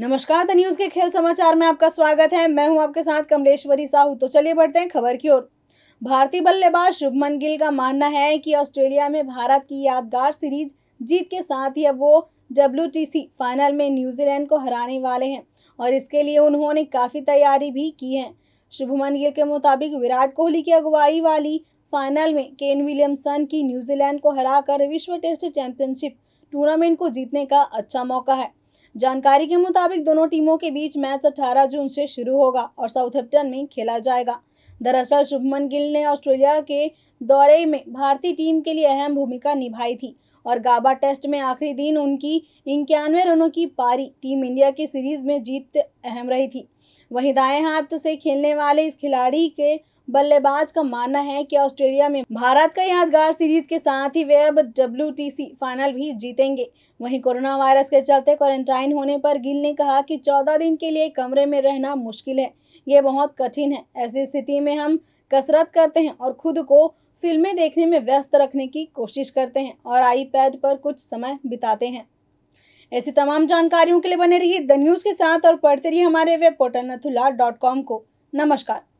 नमस्कार the news के खेल समाचार में आपका स्वागत है मैं हूं आपके साथ कमलेश्वरी साहू तो चलिए बढ़ते हैं खबर की ओर भारतीय बल्लेबाज शुभमन गिल का मानना है कि ऑस्ट्रेलिया में भारत की यादगार सीरीज जीत के साथ ही अब वो डब्ल्यू फाइनल में न्यूजीलैंड को हराने वाले हैं और इसके लिए उन्होंने काफ़ी तैयारी भी की है शुभमन गिल के मुताबिक विराट कोहली की अगुवाई वाली फाइनल में केन विलियमसन की न्यूजीलैंड को हराकर विश्व टेस्ट चैंपियनशिप टूर्नामेंट को जीतने का अच्छा मौका है जानकारी के मुताबिक दोनों टीमों के बीच मैच 18 जून से शुरू होगा और साउथहैम्पटन में खेला जाएगा दरअसल शुभमन गिल ने ऑस्ट्रेलिया के दौरे में भारतीय टीम के लिए अहम भूमिका निभाई थी और गाबा टेस्ट में आखिरी दिन उनकी इक्यानवे रनों की पारी टीम इंडिया की सीरीज में जीत अहम रही थी वहीं दाएं हाथ से खेलने वाले इस खिलाड़ी के बल्लेबाज का मानना है कि ऑस्ट्रेलिया में भारत का यादगार सीरीज के साथ ही वे अब डब्ल्यू फाइनल भी जीतेंगे वहीं कोरोना वायरस के चलते क्वारंटाइन होने पर गिल ने कहा कि चौदह दिन के लिए कमरे में रहना मुश्किल है ये बहुत कठिन है ऐसी स्थिति में हम कसरत करते हैं और खुद को फिल्में देखने में व्यस्त रखने की कोशिश करते हैं और आईपैड पर कुछ समय बिताते हैं ऐसी तमाम जानकारियों के लिए बने रहिए द न्यूज़ के साथ और पढ़ते रहिए हमारे web portal Nathula dot com को नमस्कार